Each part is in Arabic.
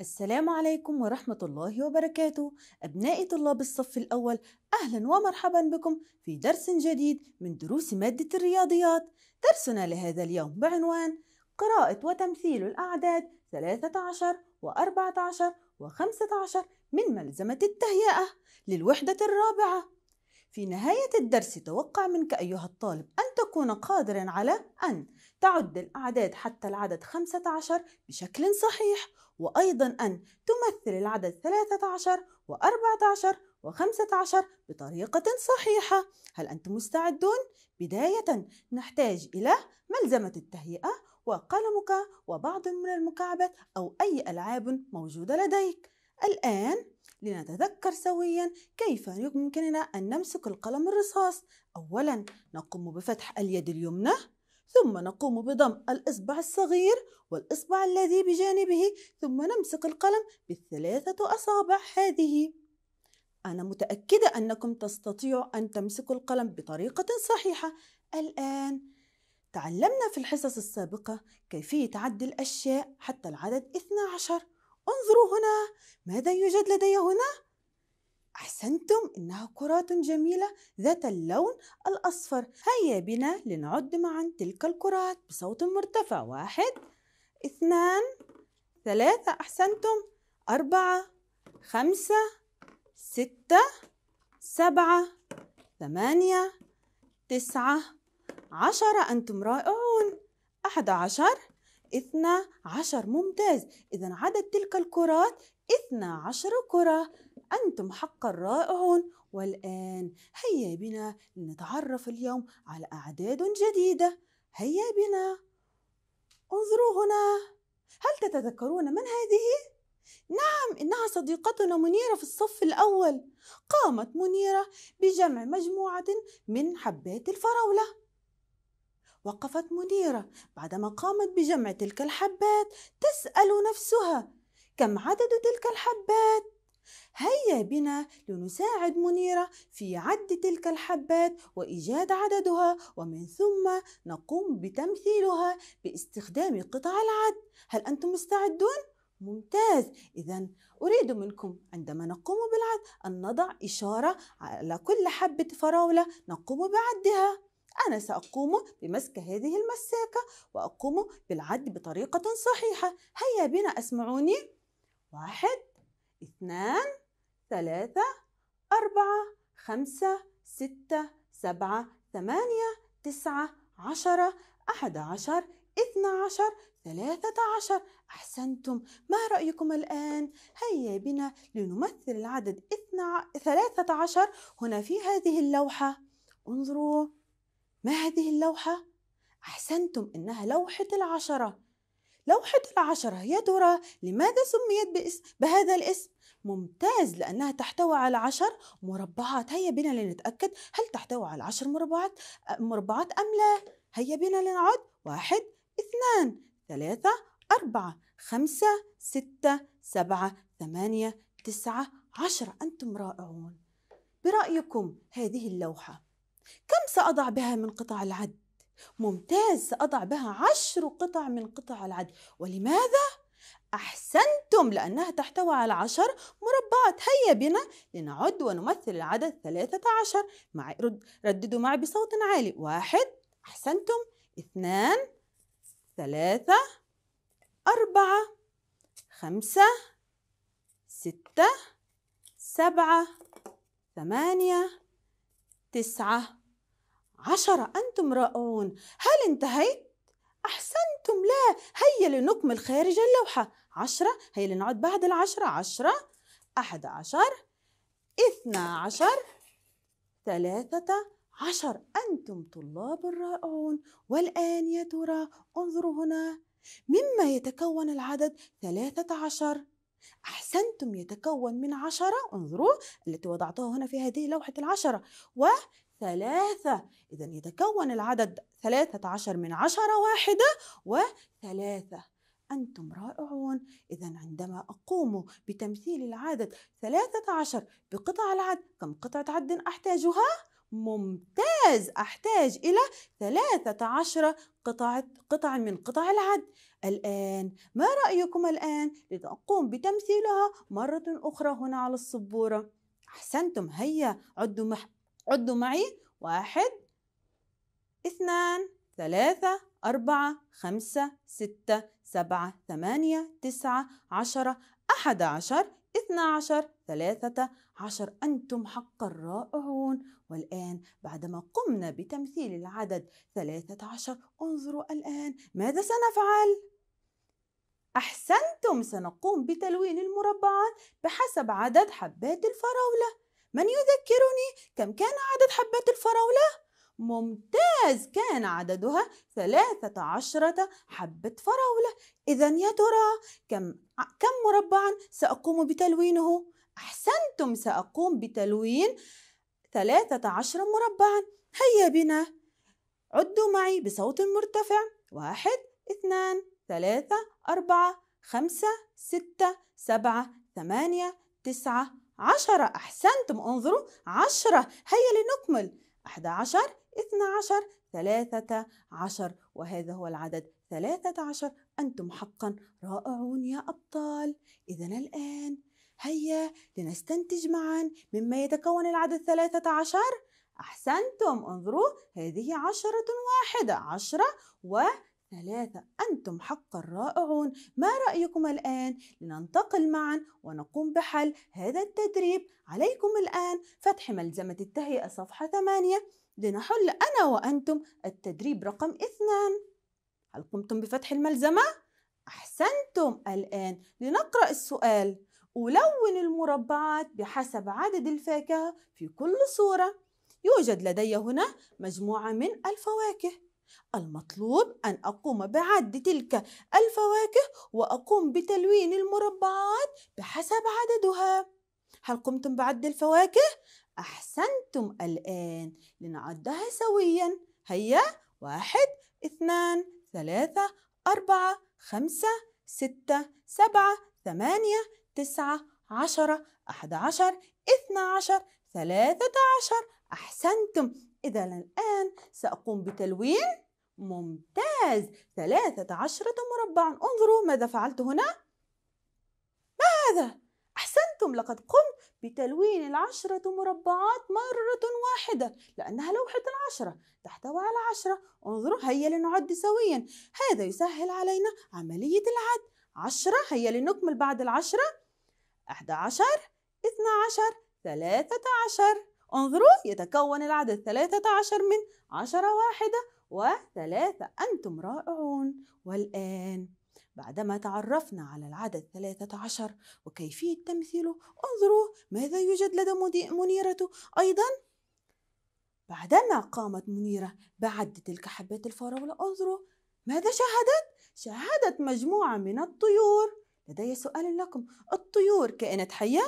السلام عليكم ورحمة الله وبركاته أبنائي طلاب الصف الأول أهلا ومرحبا بكم في درس جديد من دروس مادة الرياضيات درسنا لهذا اليوم بعنوان قراءة وتمثيل الأعداد 13 و 14 و15 من ملزمة التهيئة للوحدة الرابعة في نهاية الدرس توقع منك أيها الطالب أن تكون قادرا على أن تعد الأعداد حتى العدد 15 بشكل صحيح وأيضا أن تمثل العدد 13 و14 و15 بطريقة صحيحة هل أنتم مستعدون؟ بداية نحتاج إلى ملزمة التهيئة وقلمك وبعض من المكعبات أو أي ألعاب موجودة لديك الآن لنتذكر سويا كيف يمكننا أن نمسك القلم الرصاص أولا نقوم بفتح اليد اليمنى ثم نقوم بضم الإصبع الصغير والإصبع الذي بجانبه ثم نمسك القلم بالثلاثة أصابع هذه أنا متأكدة أنكم تستطيعوا أن تمسكوا القلم بطريقة صحيحة الآن تعلمنا في الحصص السابقة كيفية عد الأشياء حتى العدد 12 انظروا هنا ماذا يوجد لدي هنا؟ أحسنتم إنها كرات جميلة ذات اللون الأصفر هيا بنا لنعد معا تلك الكرات بصوت مرتفع واحد اثنان ثلاثة أحسنتم أربعة خمسة ستة سبعة ثمانية تسعة عشرة أنتم رائعون أحد عشر اثنى عشر ممتاز إذا عدد تلك الكرات اثنى عشر كرة أنتم حقا رائعون والآن هيا بنا لنتعرف اليوم على أعداد جديدة هيا بنا انظروا هنا هل تتذكرون من هذه؟ نعم إنها صديقتنا منيرة في الصف الأول قامت منيرة بجمع مجموعة من حبات الفراولة وقفت مديرة بعدما قامت بجمع تلك الحبات تسأل نفسها كم عدد تلك الحبات؟ هيا بنا لنساعد منيرة في عد تلك الحبات وإيجاد عددها ومن ثم نقوم بتمثيلها باستخدام قطع العد هل أنتم مستعدون؟ ممتاز إذا أريد منكم عندما نقوم بالعد أن نضع إشارة على كل حبة فراولة نقوم بعدها أنا سأقوم بمسك هذه المساكة وأقوم بالعد بطريقة صحيحة هيا بنا أسمعوني واحد اثنان ثلاثة أربعة خمسة ستة سبعة ثمانية تسعة عشرة أحد عشر اثنى عشر ثلاثة عشر أحسنتم ما رأيكم الآن؟ هيا بنا لنمثل العدد اثنى ثلاثة عشر هنا في هذه اللوحة انظروا ما هذه اللوحة؟ أحسنتم إنها لوحة العشرة لوحة العشرة يا ترى لماذا سميت باسم بهذا الاسم؟ ممتاز لأنها تحتوي على عشر مربعات هيا بنا لنتأكد هل تحتوي على عشر مربعات مربعات أم لا؟ هيا بنا لنعد واحد اثنان ثلاثة أربعة خمسة ستة سبعة ثمانية تسعة عشرة أنتم رائعون برأيكم هذه اللوحة كم سأضع بها من قطع العد؟ ممتاز سأضع بها عشر قطع من قطع العد ولماذا؟ أحسنتم لأنها تحتوي على عشر مربعات هيا بنا لنعد ونمثل العدد ثلاثة عشر مع رددوا معي بصوت عالي واحد أحسنتم اثنان ثلاثة أربعة خمسة ستة سبعة ثمانية تسعة عشرة أنتم رائعون هل انتهيت؟ أحسنتم لا هيا لنكمل خارج اللوحة عشرة هيا لنعد بعد العشرة عشرة أحد عشر اثنا عشر ثلاثة عشر أنتم طلاب رائعون والآن يا ترى انظروا هنا مما يتكون العدد ثلاثة عشر أحسنتم يتكون من عشرة انظروا التي وضعتها هنا في هذه لوحة العشرة وثلاثة إذا يتكون العدد ثلاثة عشر من عشرة واحدة وثلاثة أنتم رائعون إذا عندما أقوم بتمثيل العدد ثلاثة عشر بقطع العد كم قطعة عد أحتاجها؟ ممتاز أحتاج إلى 13 قطعة قطع من قطع العد الآن ما رأيكم الآن لتقوم بتمثيلها مرة أخرى هنا على السبورة أحسنتم هيا عدوا, مح... عدوا معي واحد اثنان ثلاثة أربعة خمسة ستة سبعة ثمانية تسعة عشرة أحد عشر اثنا عشر ثلاثة عشر أنتم حقا رائعون والآن بعدما قمنا بتمثيل العدد ثلاثة عشر انظروا الآن ماذا سنفعل؟ أحسنتم سنقوم بتلوين المربعات بحسب عدد حبات الفراولة من يذكرني كم كان عدد حبات الفراوله ممتاز كان عددها ثلاثة عشرة حبة فراولة إذا يا ترى كم, كم مربعا سأقوم بتلوينه؟ أحسنتم سأقوم بتلوين ثلاثة عشر مربعا هيا بنا عدوا معي بصوت مرتفع واحد اثنان ثلاثة أربعة خمسة ستة سبعة ثمانية تسعة عشرة أحسنتم انظروا عشرة هيا لنكمل أحد عشر اثنا عشر ثلاثة عشر وهذا هو العدد ثلاثة عشر أنتم حقا رائعون يا أبطال إذا الآن هيا لنستنتج معا مما يتكون العدد ثلاثة عشر أحسنتم انظروا هذه عشرة واحدة عشرة وثلاثة أنتم حقا رائعون ما رأيكم الآن لننتقل معا ونقوم بحل هذا التدريب عليكم الآن فتح ملزمة التهيئة صفحة 8 لنحل أنا وأنتم التدريب رقم اثنان هل قمتم بفتح الملزمة؟ أحسنتم الآن لنقرأ السؤال ألون المربعات بحسب عدد الفاكهة في كل صورة يوجد لدي هنا مجموعة من الفواكه المطلوب أن أقوم بعد تلك الفواكه وأقوم بتلوين المربعات بحسب عددها هل قمتم بعد الفواكه؟ أحسنتم الآن لنعدها سويا هيا واحد اثنان ثلاثة أربعة خمسة ستة سبعة ثمانية تسعة عشرة أحد عشر اثنى عشر ثلاثة عشر أحسنتم إذا الآن سأقوم بتلوين ممتاز ثلاثة عشرة مربع انظروا ماذا فعلت هنا ماذا أحسنتم لقد قمت بتلوين العشرة مربعات مرة واحدة لأنها لوحة العشرة تحتوي على عشرة انظروا هيا لنعد سويا هذا يسهل علينا عملية العد عشرة هيا لنكمل بعد العشرة أحد عشر اثنى عشر ثلاثة عشر انظروا يتكون العدد ثلاثة عشر من عشرة واحدة وثلاثة أنتم رائعون والآن بعدما تعرفنا على العدد 13 وكيفية تمثيله انظروا ماذا يوجد لدى منيرة أيضا بعدما قامت منيرة بعد تلك حبات الفراولة انظروا ماذا شاهدت؟ شاهدت مجموعة من الطيور لدي سؤال لكم الطيور كائنات حية؟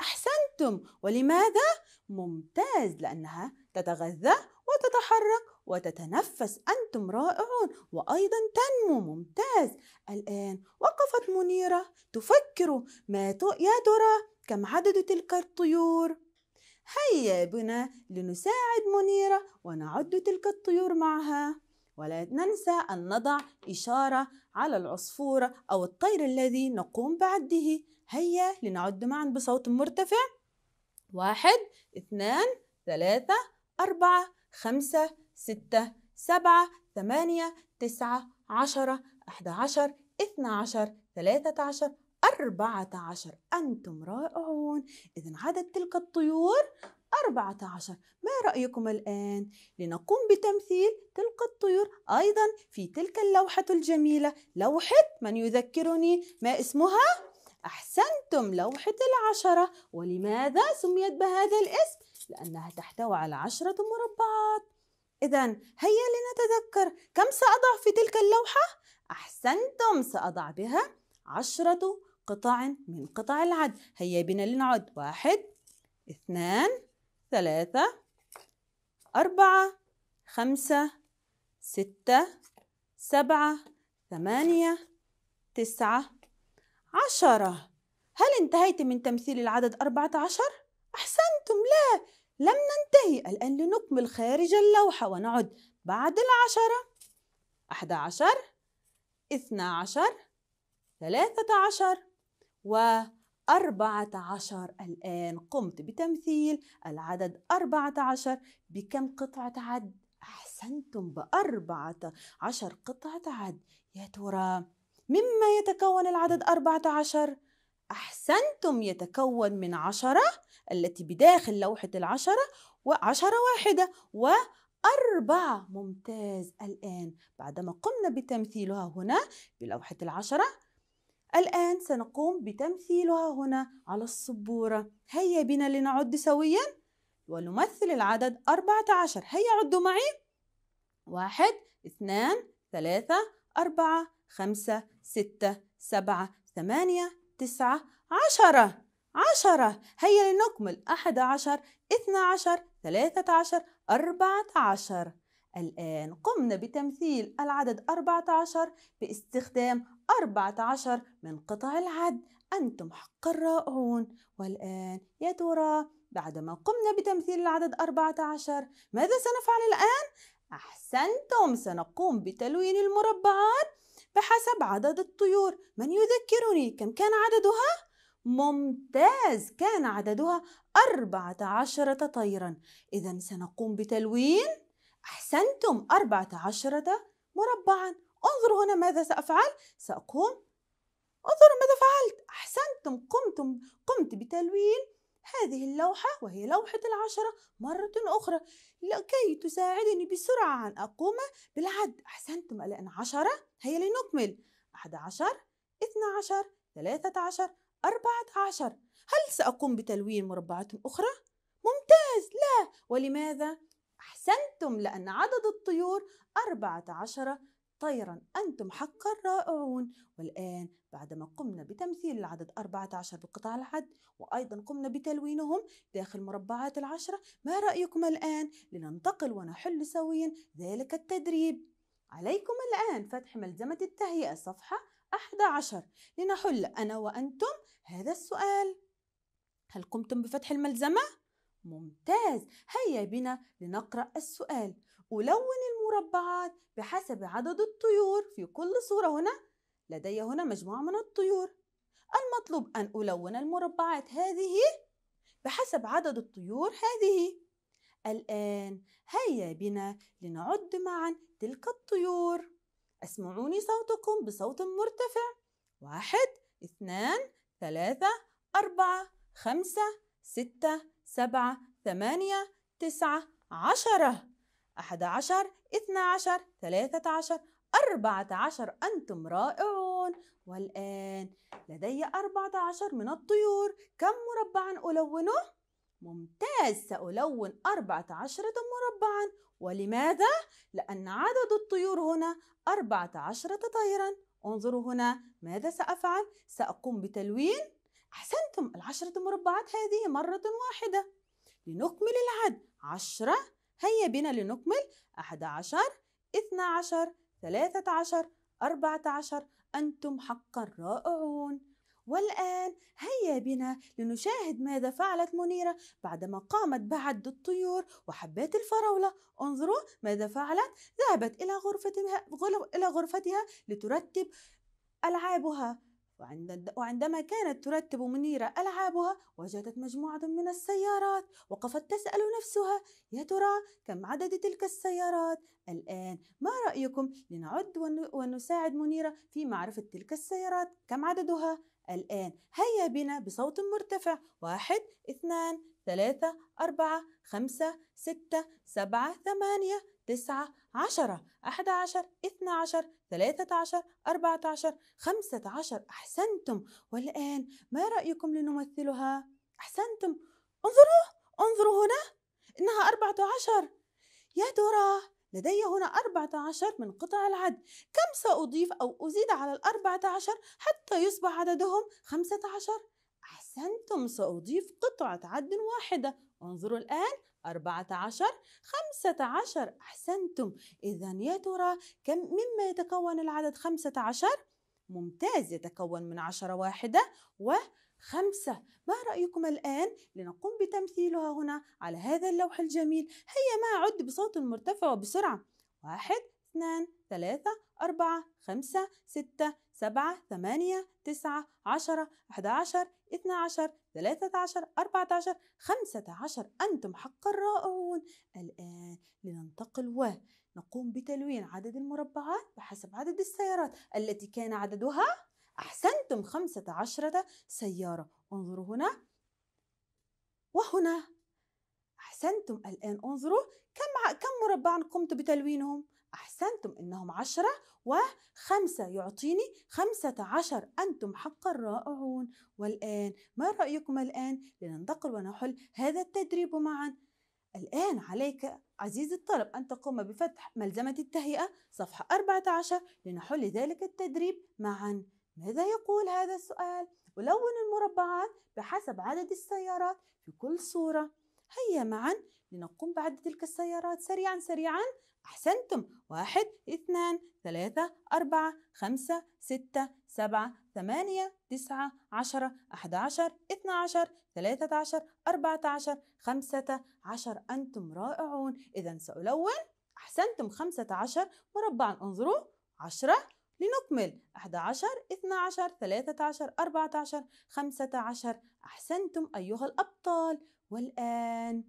أحسنتم ولماذا؟ ممتاز لأنها تتغذى وتتحرك وتتنفس أنتم رائعون وأيضا تنمو ممتاز الآن وقفت منيرة تفكر ما يا ترى كم عدد تلك الطيور هيا بنا لنساعد منيرة ونعد تلك الطيور معها ولا ننسى أن نضع إشارة على العصفورة أو الطير الذي نقوم بعده هيا لنعد معا بصوت مرتفع واحد اثنان ثلاثة أربعة خمسة ستة سبعة ثمانية تسعة عشرة أحد عشر اثنى عشر ثلاثة عشر أربعة عشر أنتم رائعون إذا عدد تلك الطيور أربعة عشر ما رأيكم الآن لنقوم بتمثيل تلك الطيور أيضا في تلك اللوحة الجميلة لوحة من يذكرني ما اسمها؟ أحسنتم لوحة العشرة ولماذا سميت بهذا الاسم؟ لأنها تحتوي على عشرة مربعات إذا هيا لنتذكر كم سأضع في تلك اللوحة؟ أحسنتم سأضع بها عشرة قطع من قطع العد هيا بنا لنعد واحد اثنان ثلاثة أربعة خمسة ستة سبعة ثمانية تسعة عشرة هل انتهيت من تمثيل العدد أربعة عشر؟ أحسنتم لا لم ننتهي الآن لنكمل خارج اللوحة ونعد بعد العشرة أحد عشر اثنى عشر ثلاثة عشر وأربعة عشر الآن قمت بتمثيل العدد أربعة عشر بكم قطعة عد؟ أحسنتم بأربعة عشر قطعة عد يا ترى مما يتكون العدد أربعة عشر؟ أحسنتم يتكون من عشرة التي بداخل لوحة العشرة وعشرة واحدة و أربعة ممتاز الآن بعدما قمنا بتمثيلها هنا بلوحة العشرة الآن سنقوم بتمثيلها هنا على السبورة هيا بنا لنعد سويا ونمثل العدد أربعة عشر هيا عدوا معي واحد اثنان ثلاثة أربعة خمسة ستة سبعة ثمانية تسعة عشرة عشرة هيا لنكمل أحد عشر اثنى عشر ثلاثة عشر أربعة عشر الآن قمنا بتمثيل العدد أربعة عشر باستخدام أربعة عشر من قطع العد أنتم حق الرائعون والآن يا ترى بعدما قمنا بتمثيل العدد أربعة عشر ماذا سنفعل الآن؟ أحسنتم سنقوم بتلوين المربعات بحسب عدد الطيور من يذكرني كم كان عددها؟ ممتاز كان عددها أربعة عشرة طيرا إذا سنقوم بتلوين أحسنتم أربعة عشرة مربعا انظروا هنا ماذا سأفعل سأقوم انظروا ماذا فعلت أحسنتم قمتم قمت بتلوين هذه اللوحة وهي لوحة العشرة مرة أخرى لكي تساعدني بسرعة أن أقوم بالعد أحسنتم الآن عشرة هيا لنكمل أحد عشر اثنى عشر ثلاثة عشر أربعة عشر هل سأقوم بتلوين مربعات أخرى؟ ممتاز لا ولماذا؟ أحسنتم لأن عدد الطيور أربعة عشر طيرا أنتم حقا رائعون والآن بعدما قمنا بتمثيل العدد 14 بقطع الحد وأيضا قمنا بتلوينهم داخل مربعات العشرة ما رأيكم الآن لننتقل ونحل سويا ذلك التدريب عليكم الآن فتح ملزمة التهيئة صفحة 11 لنحل أنا وأنتم هذا السؤال هل قمتم بفتح الملزمة؟ ممتاز هيا بنا لنقرأ السؤال ألون المربعات بحسب عدد الطيور في كل صورة هنا لدي هنا مجموعة من الطيور المطلوب أن ألون المربعات هذه بحسب عدد الطيور هذه الآن هيا بنا لنعد معا تلك الطيور اسمعوني صوتكم بصوت مرتفع واحد اثنان ثلاثة أربعة خمسة ستة سبعة ثمانية تسعة عشرة أحد عشر اثنى عشر ثلاثة عشر أربعة عشر أنتم رائعون والآن لدي أربعة عشر من الطيور كم مربعا ألونه؟ ممتاز سألون أربعة عشرة مربعا ولماذا؟ لأن عدد الطيور هنا أربعة عشرة طيرا انظروا هنا ماذا سأفعل؟ سأقوم بتلوين أحسنتم العشرة مربعات هذه مرة واحدة لنكمل العد عشرة هيا بنا لنكمل أحد عشر اثنى عشر ثلاثة عشر أربعة عشر أنتم حقا رائعون والآن هيا بنا لنشاهد ماذا فعلت منيرة بعدما قامت بعد الطيور وحبات الفراولة انظروا ماذا فعلت ذهبت إلى غرفتها, إلى غرفتها لترتب ألعابها وعندما كانت ترتب منيرة ألعابها وجدت مجموعة من السيارات وقفت تسأل نفسها يا ترى كم عدد تلك السيارات الآن ما رأيكم لنعد ونساعد منيرة في معرفة تلك السيارات كم عددها الآن هيا بنا بصوت مرتفع واحد اثنان ثلاثة أربعة خمسة ستة سبعة ثمانية تسعة عشرة أحد عشر اثنى عشر ثلاثة عشر أربعة عشر خمسة عشر أحسنتم والآن ما رأيكم لنمثلها؟ أحسنتم انظروا انظروا هنا إنها أربعة عشر يا ترى لدي هنا 14 من قطع العد كم سأضيف أو أزيد على ال 14 حتى يصبح عددهم 15 أحسنتم سأضيف قطعة عد واحدة انظروا الآن 14 15 أحسنتم إذا يا ترى كم مما يتكون العدد 15 ممتاز يتكون من 10 واحدة و خمسة ما رأيكم الآن لنقوم بتمثيلها هنا على هذا اللوح الجميل هيا ما عد بصوت مرتفع وبسرعة واحد اثنان ثلاثة أربعة خمسة ستة سبعة ثمانية تسعة عشرة أحد عشر اثنى عشر ثلاثة عشر أربعة عشر خمسة عشر أنتم حقا رائعون الآن لننتقل و نقوم بتلوين عدد المربعات بحسب عدد السيارات التي كان عددها أحسنتم خمسة عشرة سيارة انظروا هنا وهنا أحسنتم الآن انظروا كم كم مربعا قمت بتلوينهم أحسنتم إنهم عشرة وخمسة يعطيني خمسة عشر أنتم حقا رائعون والآن ما رأيكم الآن لننتقل ونحل هذا التدريب معا الآن عليك عزيزي الطالب أن تقوم بفتح ملزمة التهيئة صفحة 14 لنحل ذلك التدريب معاً ماذا يقول هذا السؤال؟ ألون المربعات بحسب عدد السيارات في كل صورة هيا معا لنقوم بعد تلك السيارات سريعا سريعا أحسنتم واحد اثنان ثلاثة أربعة خمسة ستة سبعة ثمانية تسعة عشرة أحد عشر اثنى عشر ثلاثة عشر أربعة عشر خمسة عشر أنتم رائعون إذا سألون أحسنتم خمسة عشر مربعا انظروا عشرة لنكمل 11 12 13 14 15 أحسنتم أيها الأبطال والآن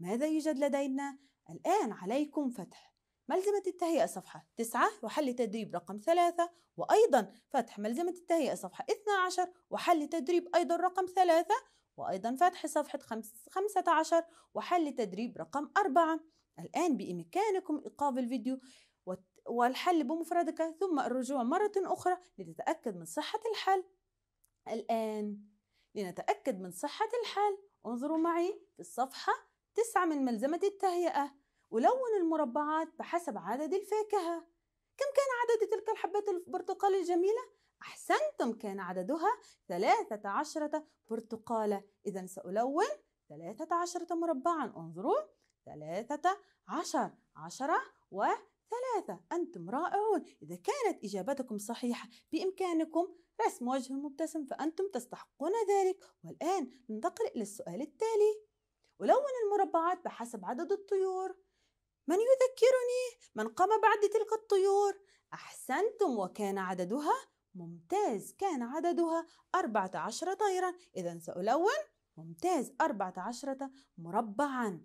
ماذا يوجد لدينا؟ الآن عليكم فتح ملزمة التهيئة صفحة 9 وحل تدريب رقم 3 وأيضا فتح ملزمة التهيئة صفحة 12 وحل تدريب أيضا رقم 3 وأيضا فتح صفحة 15 وحل تدريب رقم 4 الآن بإمكانكم إيقاف الفيديو والحل بمفردك ثم الرجوع مرة أخرى لتتأكد من صحة الحل الآن لنتأكد من صحة الحل انظروا معي في الصفحة 9 من ملزمة التهيئة ألون المربعات بحسب عدد الفاكهة كم كان عدد تلك الحبات البرتقال الجميلة؟ أحسنتم كان عددها 13 برتقالة إذا سألون 13 مربعا انظروا 13 10 و ثلاثة أنتم رائعون إذا كانت إجابتكم صحيحة بإمكانكم رسم وجه مبتسم فأنتم تستحقون ذلك والآن ننتقل إلى السؤال التالي ألون المربعات بحسب عدد الطيور من يذكرني من قام بعد تلك الطيور أحسنتم وكان عددها ممتاز كان عددها 14 طيرا إذا سألون ممتاز 14 مربعا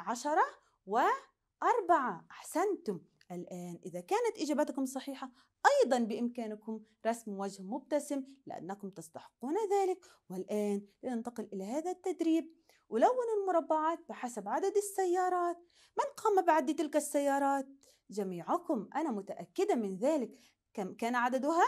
عشرة وأربعة أحسنتم الآن إذا كانت إجابتكم صحيحة أيضا بإمكانكم رسم وجه مبتسم لأنكم تستحقون ذلك والآن لننتقل إلى هذا التدريب ألون المربعات بحسب عدد السيارات من قام بعد تلك السيارات؟ جميعكم أنا متأكدة من ذلك كم كان عددها؟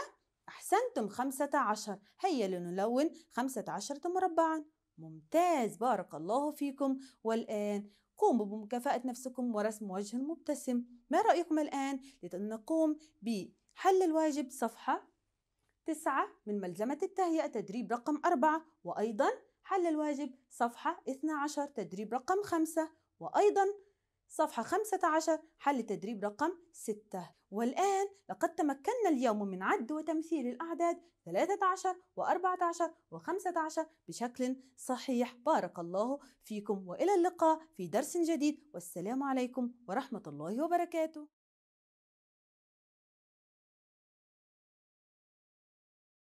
أحسنتم خمسة عشر هيا لنلون خمسة مربعا ممتاز بارك الله فيكم والآن قوموا بمكافأة نفسكم ورسم وجه مبتسم ما رأيكم الآن لنقوم بحل الواجب صفحة تسعة من ملزمة التهيئة تدريب رقم أربعة وأيضا حل الواجب صفحة 12 تدريب رقم خمسة وأيضا صفحة 15 حل تدريب رقم 6 والآن لقد تمكنا اليوم من عد وتمثيل الأعداد 13 و14 و15 بشكل صحيح بارك الله فيكم وإلى اللقاء في درس جديد والسلام عليكم ورحمة الله وبركاته